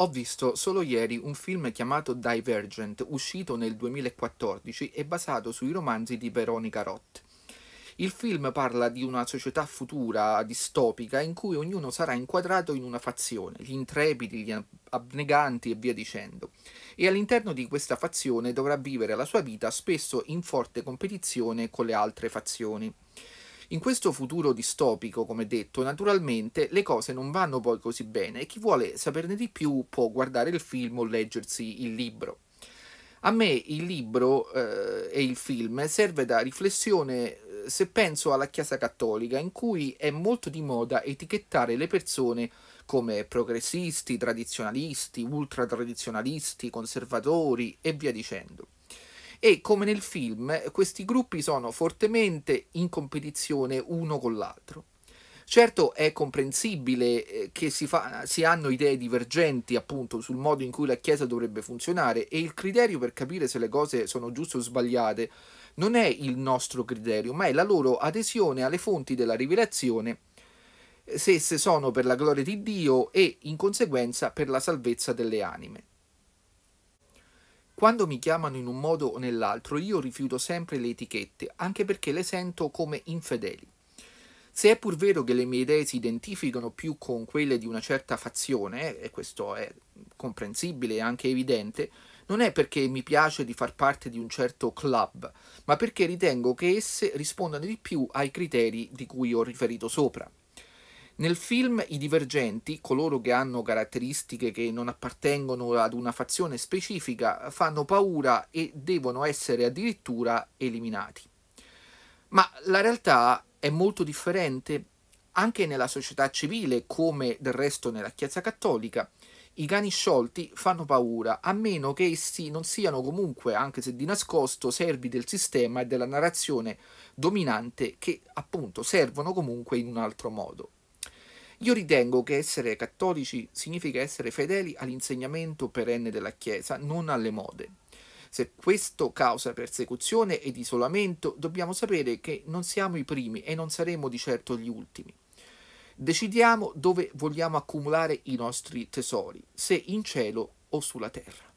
Ho visto solo ieri un film chiamato Divergent, uscito nel 2014 e basato sui romanzi di Veronica Roth. Il film parla di una società futura distopica in cui ognuno sarà inquadrato in una fazione, gli intrepidi, gli abneganti e via dicendo. E all'interno di questa fazione dovrà vivere la sua vita spesso in forte competizione con le altre fazioni. In questo futuro distopico, come detto, naturalmente le cose non vanno poi così bene e chi vuole saperne di più può guardare il film o leggersi il libro. A me il libro eh, e il film serve da riflessione eh, se penso alla Chiesa Cattolica, in cui è molto di moda etichettare le persone come progressisti, tradizionalisti, ultratradizionalisti, conservatori e via dicendo e come nel film questi gruppi sono fortemente in competizione uno con l'altro. Certo è comprensibile eh, che si, fa, si, hanno idee divergenti appunto sul modo in cui la Chiesa dovrebbe funzionare e il criterio per capire se le cose sono giuste o sbagliate non è il nostro criterio, ma è la loro adesione alle fonti della rivelazione, eh, se esse sono per la gloria di Dio e in conseguenza per la salvezza delle anime. Quando mi chiamano in un modo o nell'altro, io rifiuto sempre le etichette, anche perché le sento come infedeli. Se è pur vero che le mie idee si identificano più con quelle di una certa fazione, e questo è comprensibile e anche evidente, non è perché mi piace di far parte di un certo club, ma perché ritengo che esse rispondano di più ai criteri di cui ho riferito sopra. Nel film i divergenti, coloro che hanno caratteristiche che non appartengono ad una fazione specifica, fanno paura e devono essere addirittura eliminati. Ma la realtà è molto differente anche nella società civile, come del resto nella Chiesa Cattolica. I cani sciolti fanno paura, a meno che essi non siano comunque, anche se di nascosto, servi del sistema e della narrazione dominante che appunto servono comunque in un altro modo. Io ritengo che essere cattolici significa essere fedeli all'insegnamento perenne della Chiesa, non alle mode. Se questo causa persecuzione ed isolamento, dobbiamo sapere che non siamo i primi e non saremo di certo gli ultimi. Decidiamo dove vogliamo accumulare i nostri tesori, se in cielo o sulla terra.